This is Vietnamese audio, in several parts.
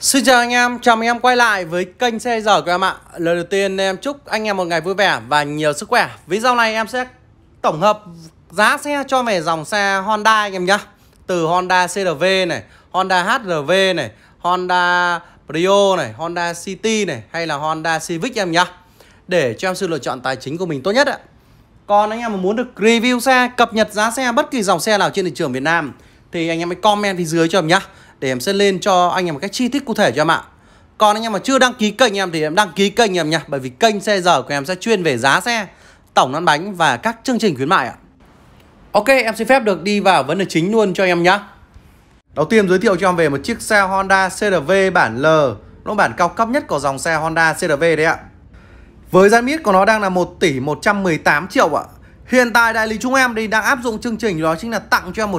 Xin chào anh em, chào mừng em quay lại với kênh xe giờ của em ạ Lời đầu tiên em chúc anh em một ngày vui vẻ và nhiều sức khỏe Video này em sẽ tổng hợp giá xe cho về dòng xe Honda anh em nhá Từ Honda CRV này, Honda HRV này, Honda Prio này, Honda City này hay là Honda Civic em nhá Để cho em sự lựa chọn tài chính của mình tốt nhất ạ Còn anh em muốn được review xe, cập nhật giá xe bất kỳ dòng xe nào trên thị trường Việt Nam Thì anh em hãy comment phía dưới cho em nhá để em sẽ lên cho anh em một cách chi tiết cụ thể cho em ạ còn anh em mà chưa đăng ký kênh em thì em đăng ký kênh em nha bởi vì kênh xe giờ của em sẽ chuyên về giá xe tổng lăn bánh và các chương trình khuyến mại ạ ok em xin phép được đi vào vấn đề chính luôn cho em nhá đầu tiên giới thiệu cho em về một chiếc xe Honda CRV bản L nó bản cao cấp nhất của dòng xe Honda CRV đấy ạ với giá miết của nó đang là 1 tỷ 118 triệu ạ Hiện tại đại lý chúng em thì đang áp dụng chương trình đó chính là tặng cho em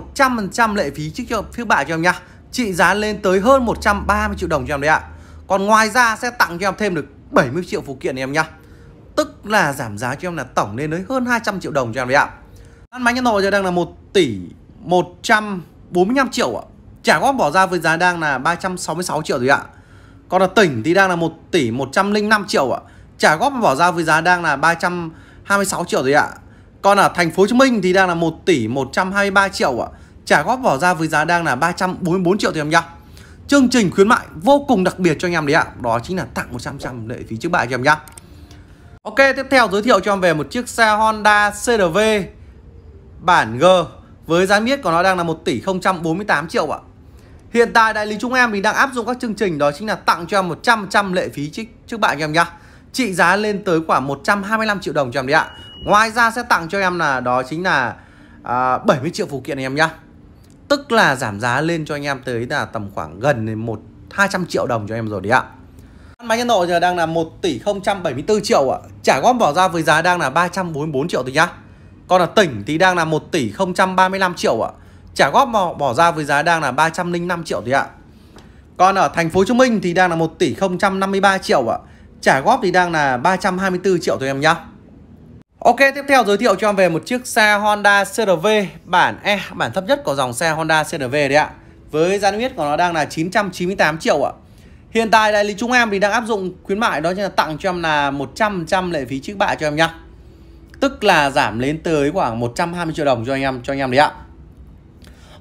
100% lệ phí trước trợ phiếu bạ cho em nha trị giá lên tới hơn 130 triệu đồng cho em đấy ạ Còn ngoài ra sẽ tặng cho em thêm được 70 triệu phụ kiện em nhá Tức là giảm giá cho em là tổng lên tới hơn 200 triệu đồng cho em đấy ạ à. máy bánh Hà Nội giờ đang là 1 tỷ 145 triệu ạ Trả góp bỏ ra với giá đang là 366 triệu rồi ạ Còn là tỉnh thì đang là 1 tỷ 105 triệu ạ Trả góp bỏ ra với giá đang là 326 triệu rồi ạ Còn ở thành phố Hồ Chí Minh thì đang là 1 tỷ 123 triệu ạ trả góp vào ra với giá đang là 344 triệu thì em nhá chương trình khuyến mại vô cùng đặc biệt cho anh em đấy ạ đó chính là tặng 100 trăm lệ phí trước bạ cho em nhá ok tiếp theo giới thiệu cho em về một chiếc xe Honda CRV bản G với giá miết của nó đang là 1 tỷ 048 triệu ạ hiện tại đại lý chúng em mình đang áp dụng các chương trình đó chính là tặng cho em 100 trăm lệ phí trước, trước bạ cho em nhá trị giá lên tới khoảng 125 triệu đồng cho em đấy ạ ngoài ra sẽ tặng cho em là đó chính là à, 70 triệu phụ kiện này em nhá Tức là giảm giá lên cho anh em tới là tầm khoảng gần 1 200 triệu đồng cho anh em rồi đấy ạ Máy nhân độ giờ đang là 1 tỷ 074 triệu ạ Trả góp bỏ ra với giá đang là 344 triệu thôi nhá Còn là tỉnh thì đang là 1 tỷ 035 triệu ạ Trả góp bỏ, bỏ ra với giá đang là 305 triệu thôi ạ Còn ở thành phố Hồ Chí Minh thì đang là 1 tỷ 053 triệu ạ Trả góp thì đang là 324 triệu thôi em nhá Ok, tiếp theo giới thiệu cho em về một chiếc xe Honda CRV bản E, bản thấp nhất của dòng xe Honda CRV đấy ạ. Với giá niêm yết của nó đang là 998 triệu ạ. Hiện tại đại lý chúng em thì đang áp dụng khuyến mại đó chính là tặng cho em là 100% lệ phí trước bạ cho em nhá. Tức là giảm lên tới khoảng 120 triệu đồng cho anh em cho anh em đấy ạ.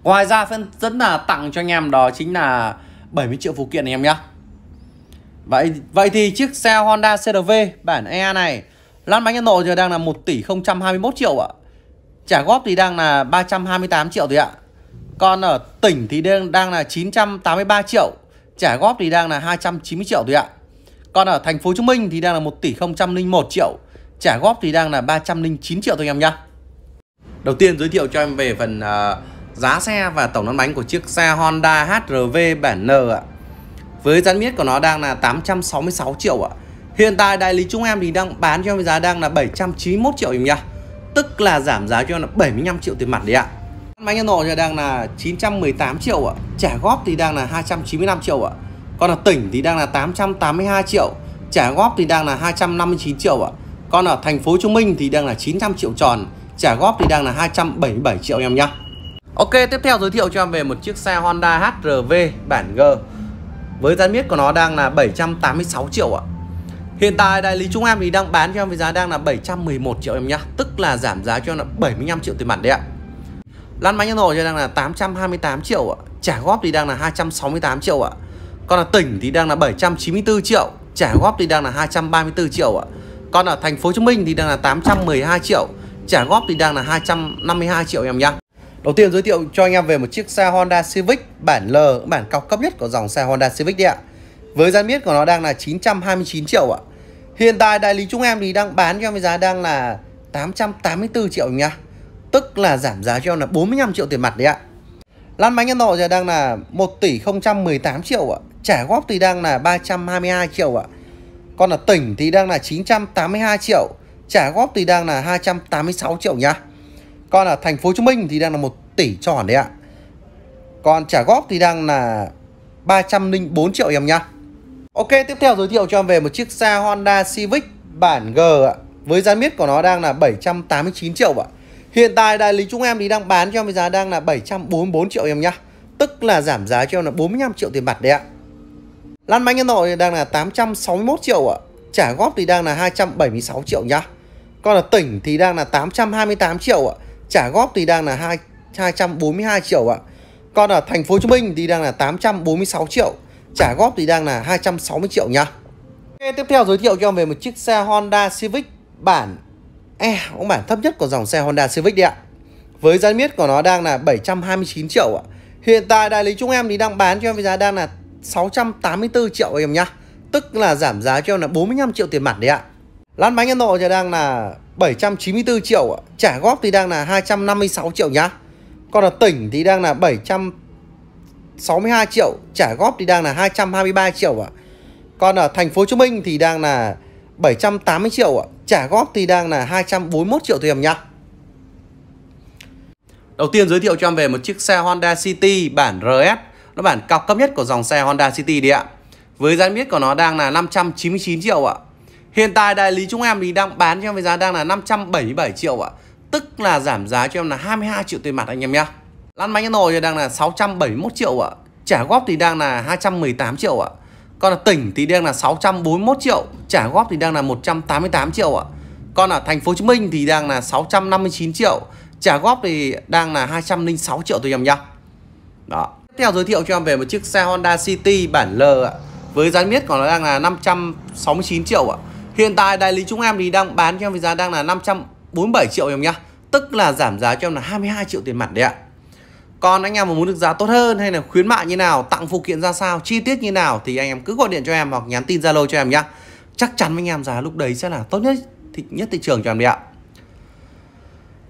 Ngoài ra phân rất là tặng cho anh em đó chính là 70 triệu phụ kiện anh em nhá. Vậy vậy thì chiếc xe Honda CRV bản E này Lăn bánh Ấn Độ giờ đang là 1 tỷ 021 triệu ạ. Trả góp thì đang là 328 triệu rồi ạ. Còn ở tỉnh thì đang, đang là 983 triệu. Trả góp thì đang là 290 triệu rồi ạ. Còn ở thành phố Hồ Chí Minh thì đang là 1 tỷ 001 triệu. Trả góp thì đang là 309 triệu thôi em nhá. Đầu tiên giới thiệu cho em về phần uh, giá xe và tổng lăn bánh của chiếc xe Honda HRV bản N ạ. Với giá miết của nó đang là 866 triệu ạ. Hiện tại đại lý chúng em thì đang bán cho em với giá đang là 791 triệu em nhá. Tức là giảm giá cho em là 75 triệu tiền mặt đấy ạ. Máy nhân nổ đang là 918 triệu ạ. Trả góp thì đang là 295 triệu ạ. Còn ở tỉnh thì đang là 882 triệu. Trả góp thì đang là 259 triệu ạ. Còn ở thành phố Hồ Chí Minh thì đang là 900 triệu tròn. Trả góp thì đang là 277 triệu em nhá. Ok, tiếp theo giới thiệu cho em về một chiếc xe Honda HRV bản G. Với giá miết của nó đang là 786 triệu ạ. Hiện tại đại lý Trung em thì đang bán cho em với giá đang là 711 triệu em nhá Tức là giảm giá cho em là 75 triệu tiền mặt đấy ạ Lăn bánh nhân hồ cho đang là 828 triệu ạ Trả góp thì đang là 268 triệu ạ Còn là tỉnh thì đang là 794 triệu Trả góp thì đang là 234 triệu ạ Còn ở thành phố Hồ Chí Minh thì đang là 812 triệu Trả góp thì đang là 252 triệu em nhá Đầu tiên giới thiệu cho anh em về một chiếc xe Honda Civic bản L, bản cao cấp nhất của dòng xe Honda Civic đấy ạ. Với giá niêm của nó đang là 929 triệu ạ. Hiện tại đại lý chúng em thì đang bán cho em với giá đang là 884 triệu nha Tức là giảm giá cho em là 45 triệu tiền mặt đấy ạ Lan bánh Ấn Độ giờ đang là 1 tỷ 018 triệu ạ Trả góp thì đang là 322 triệu ạ Còn là tỉnh thì đang là 982 triệu Trả góp thì đang là 286 triệu nhá Còn là thành phố Hồ Chí Minh thì đang là 1 tỷ tròn đấy ạ Còn trả góp thì đang là 304 triệu em nhá Ok, tiếp theo giới thiệu cho em về một chiếc xe Honda Civic bản G ạ. Với giá miết của nó đang là 789 triệu ạ. Hiện tại đại lý chúng em thì đang bán cho em với giá đang là 744 triệu em nhá. Tức là giảm giá cho em là 45 triệu tiền mặt đấy ạ. Lăn bánh Hà Nội đang là 861 triệu ạ. Trả góp thì đang là 276 triệu nhá. Còn là tỉnh thì đang là 828 triệu ạ. Trả góp thì đang là 2, 242 triệu ạ. Còn ở thành phố Hồ Chí Minh thì đang là 846 triệu trả góp thì đang là 260 triệu nhá okay, tiếp theo giới thiệu cho em về một chiếc xe Honda Civic bản e cũng bản thấp nhất của dòng xe Honda Civic đi ạ với giá miết của nó đang là 729 triệu ạ hiện tại đại lý chúng em thì đang bán cho em với giá đang là 684 triệu em nhá tức là giảm giá cho em là 45 triệu tiền mặt đấy ạ lăn bánh Ấn Độ thì đang là 794 triệu ạ. trả góp thì đang là 256 triệu nhá còn ở tỉnh thì đang là 700 62 triệu trả góp thì đang là 223 triệu ạ còn ở thành phố Hồ Chí Minh thì đang là 780 triệu ạ trả góp thì đang là 241 triệu tiền nhá đầu tiên giới thiệu cho em về một chiếc xe Honda City bản RS nó bản cao cấp nhất của dòng xe Honda City đi ạ với giá biết của nó đang là 599 triệu ạ hiện tại đại lý chúng em thì đang bán cho em với giá đang là 577 triệu ạ tức là giảm giá cho em là 22 triệu tiền mặt anh em nhé Lăn bánh cái nồi đang là 671 triệu ạ. Trả góp thì đang là 218 triệu ạ. Còn là tỉnh thì đang là 641 triệu, trả góp thì đang là 188 triệu ạ. Còn ở thành phố Hồ Chí Minh thì đang là 659 triệu, trả góp thì đang là 206 triệu tôi nhầm nhá. Đó. Tiếp theo giới thiệu cho em về một chiếc xe Honda City bản L ạ. Với giá miết của nó đang là 569 triệu ạ. Hiện tại đại lý chúng em thì đang bán cho em với giá đang là 547 triệu em nhá. Tức là giảm giá cho em là 22 triệu tiền mặt đấy ạ còn anh em mà muốn được giá tốt hơn hay là khuyến mại như nào tặng phụ kiện ra sao chi tiết như nào thì anh em cứ gọi điện cho em hoặc nhắn tin zalo cho em nhá chắc chắn anh em giá lúc đấy sẽ là tốt nhất thị, nhất thị trường cho em đi ạ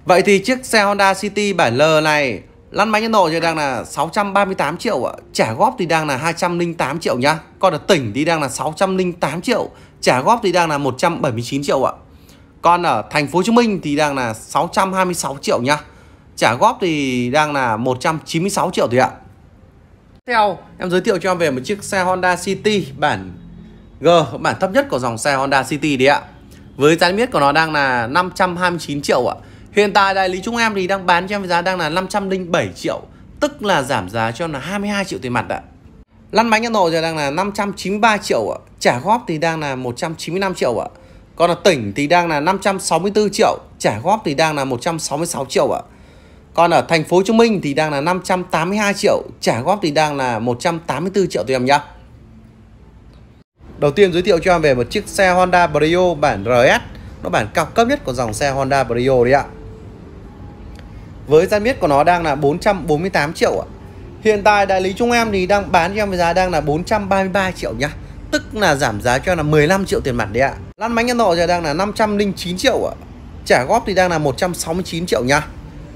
Vậy thì chiếc xe Honda City 7L này lăn bánh Ấn Độ thì đang là 638 triệu ạ. Trả góp thì đang là 208 triệu nhá. Còn ở tỉnh thì đang là 608 triệu, trả góp thì đang là 179 triệu ạ. Còn ở thành phố Hồ Chí Minh thì đang là 626 triệu nhá trả góp thì đang là 196 triệu thì ạ theo em giới thiệu cho em về một chiếc xe Honda City bản G bản thấp nhất của dòng xe Honda City đi ạ với giá niêm yết của nó đang là 529 triệu ạ hiện tại đại lý chúng em thì đang bán cho em với giá đang là 507 triệu tức là giảm giá cho là 22 triệu tiền mặt ạ lăn bánh Ấn Độ giờ đang là 593 triệu ạ trả góp thì đang là 195 triệu ạ còn là tỉnh thì đang là 564 triệu trả góp thì đang là 166 triệu ạ còn ở thành phố Hồ Chí Minh thì đang là 582 triệu, trả góp thì đang là 184 triệu tụi em nhá. Đầu tiên giới thiệu cho em về một chiếc xe Honda Brio bản RS, nó bản cao cấp nhất của dòng xe Honda Brio đấy ạ. Với giá miết của nó đang là 448 triệu ạ. Hiện tại đại lý chúng em thì đang bán cho em với giá đang là 433 triệu nhá. Tức là giảm giá cho là 15 triệu tiền mặt đấy ạ. Lăn bánh nhân nọ giờ đang là 509 triệu ạ. Trả góp thì đang là 169 triệu nhá.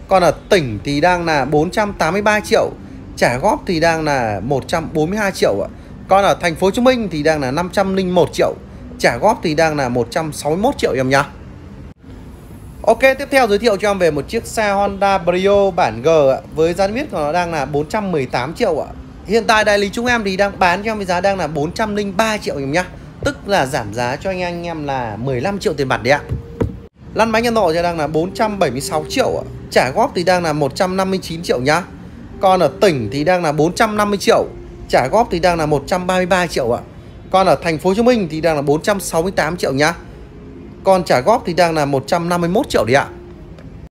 Còn ở tỉnh thì đang là 483 triệu Trả góp thì đang là 142 triệu ạ Còn ở thành phố Hồ Chí Minh thì đang là 501 triệu Trả góp thì đang là 161 triệu em nhá Ok, tiếp theo giới thiệu cho em về một chiếc xe Honda Brio bản G ạ Với giá niêm yết của nó đang là 418 triệu ạ Hiện tại đại lý chúng em thì đang bán cho em với giá đang là 403 triệu em nhá Tức là giảm giá cho anh anh em là 15 triệu tiền mặt đấy ạ Lăn bánh Ấn Độ thì đang là 476 triệu ạ. Trả góp thì đang là 159 triệu nhá. Còn ở tỉnh thì đang là 450 triệu, trả góp thì đang là 133 triệu ạ. Còn ở thành phố Hồ Chí Minh thì đang là 468 triệu nhá. Còn trả góp thì đang là 151 triệu đấy ạ.